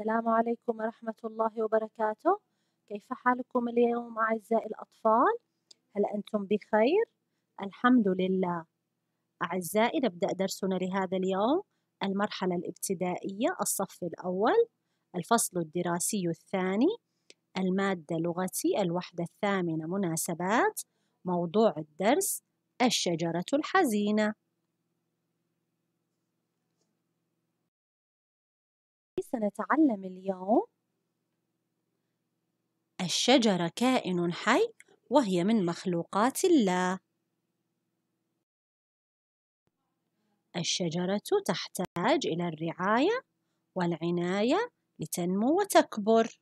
السلام عليكم ورحمة الله وبركاته كيف حالكم اليوم أعزائي الأطفال؟ هل أنتم بخير؟ الحمد لله أعزائي نبدأ درسنا لهذا اليوم المرحلة الابتدائية الصف الأول الفصل الدراسي الثاني المادة لغتي الوحدة الثامنة مناسبات موضوع الدرس الشجرة الحزينة سنتعلم اليوم الشجرة كائن حي وهي من مخلوقات الله الشجرة تحتاج إلى الرعاية والعناية لتنمو وتكبر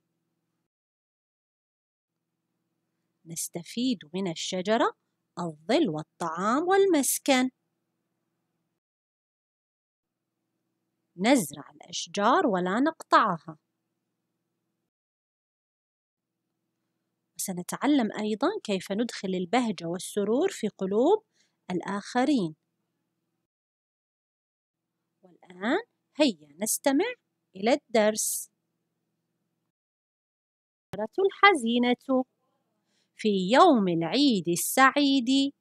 نستفيد من الشجرة الظل والطعام والمسكن نزرع الأشجار ولا نقطعها وسنتعلم أيضا كيف ندخل البهجة والسرور في قلوب الآخرين والآن هيا نستمع إلى الدرس الحزينة في يوم العيد السعيد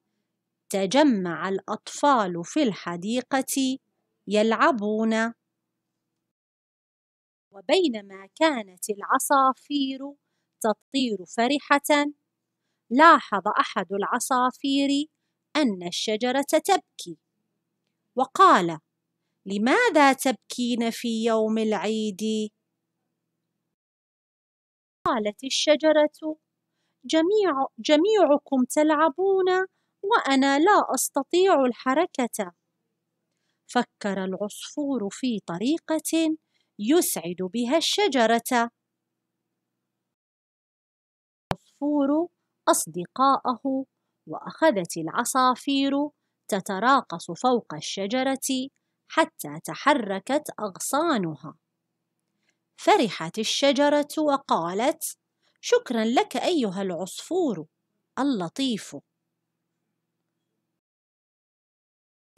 تجمع الأطفال في الحديقة يلعبون وبينما كانت العصافير تطير فرحة لاحظ أحد العصافير أن الشجرة تبكي وقال لماذا تبكين في يوم العيد قالت الشجرة جميع جميعكم تلعبون وأنا لا أستطيع الحركة فكر العصفور في طريقة يسعد بها الشجرة عصفور أصدقاءه وأخذت العصافير تتراقص فوق الشجرة حتى تحركت أغصانها فرحت الشجرة وقالت شكرا لك أيها العصفور اللطيف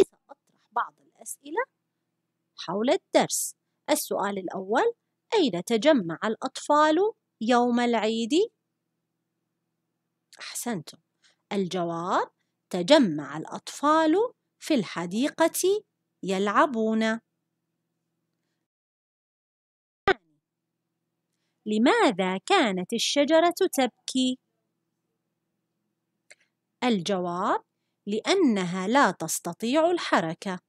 سأطرح بعض الأسئلة حول الدرس السؤال الأول أين تجمع الأطفال يوم العيد؟ أحسنتم الجواب تجمع الأطفال في الحديقة يلعبون لماذا كانت الشجرة تبكي؟ الجواب لأنها لا تستطيع الحركة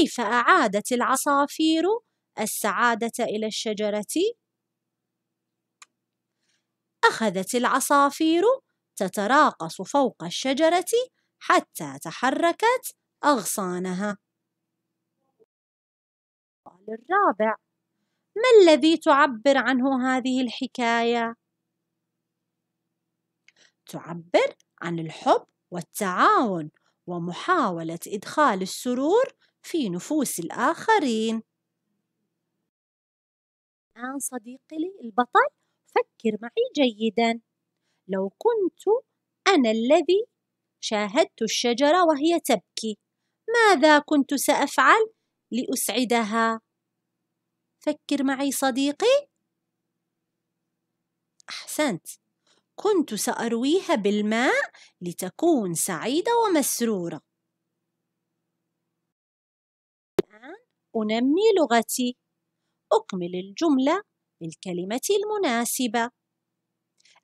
كيف أعادت العصافير السعادة إلى الشجرة؟ أخذت العصافير تتراقص فوق الشجرة حتى تحركت أغصانها. السؤال الرابع: ما الذي تعبر عنه هذه الحكاية؟ تعبر عن الحب والتعاون ومحاولة إدخال السرور في نفوس الآخرين الآن صديقي لي البطل فكر معي جيدا لو كنت أنا الذي شاهدت الشجرة وهي تبكي ماذا كنت سأفعل لأسعدها؟ فكر معي صديقي أحسنت كنت سأرويها بالماء لتكون سعيدة ومسرورة أنمي لغتي أكمل الجملة بالكلمة المناسبة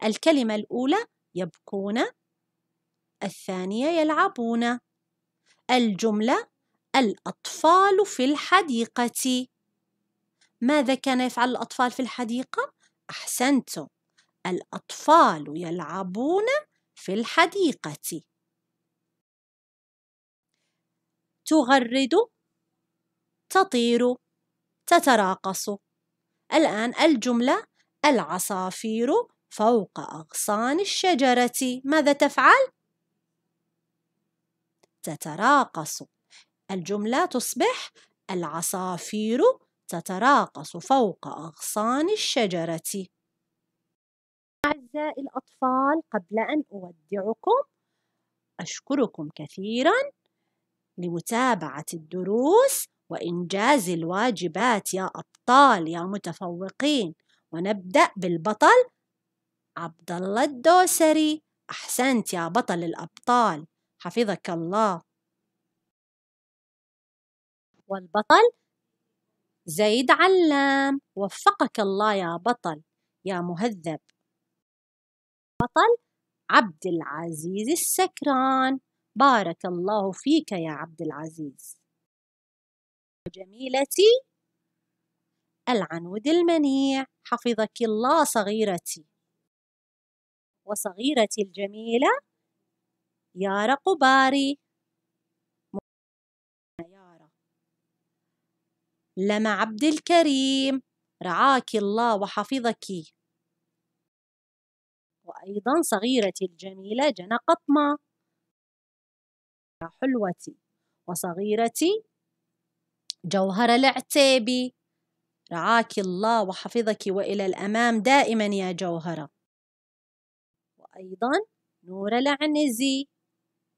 الكلمة الأولى يبكون الثانية يلعبون الجملة الأطفال في الحديقة ماذا كان يفعل الأطفال في الحديقة؟ أحسنتم الأطفال يلعبون في الحديقة تغرد تطير تتراقص الآن الجملة العصافير فوق أغصان الشجرة ماذا تفعل؟ تتراقص الجملة تصبح العصافير تتراقص فوق أغصان الشجرة أعزائي الأطفال قبل أن أودعكم أشكركم كثيرا لمتابعة الدروس وإنجاز الواجبات يا أبطال يا متفوقين ونبدأ بالبطل عبد الله الدوسري أحسنت يا بطل الأبطال حفظك الله والبطل زيد علام وفقك الله يا بطل يا مهذب بطل عبد العزيز السكران بارك الله فيك يا عبد العزيز جميلتي العنود المنيع حفظك الله صغيرتي وصغيرتي الجميلة يارا قباري يارا لما عبد الكريم رعاك الله وحفظك وأيضا صغيرتي الجميلة جنى قطمة حلوتي وصغيرتي جوهرة العتيبي رعاك الله وحفظك وإلى الأمام دائما يا جوهرة وأيضا نور العنزي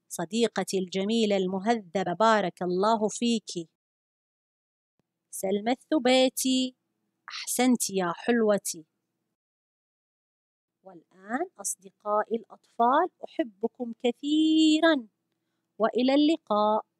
صديقتي الجميلة المهذبة بارك الله فيك سلمى الثبيتي أحسنت يا حلوتي والآن أصدقائي الأطفال أحبكم كثيرا وإلى اللقاء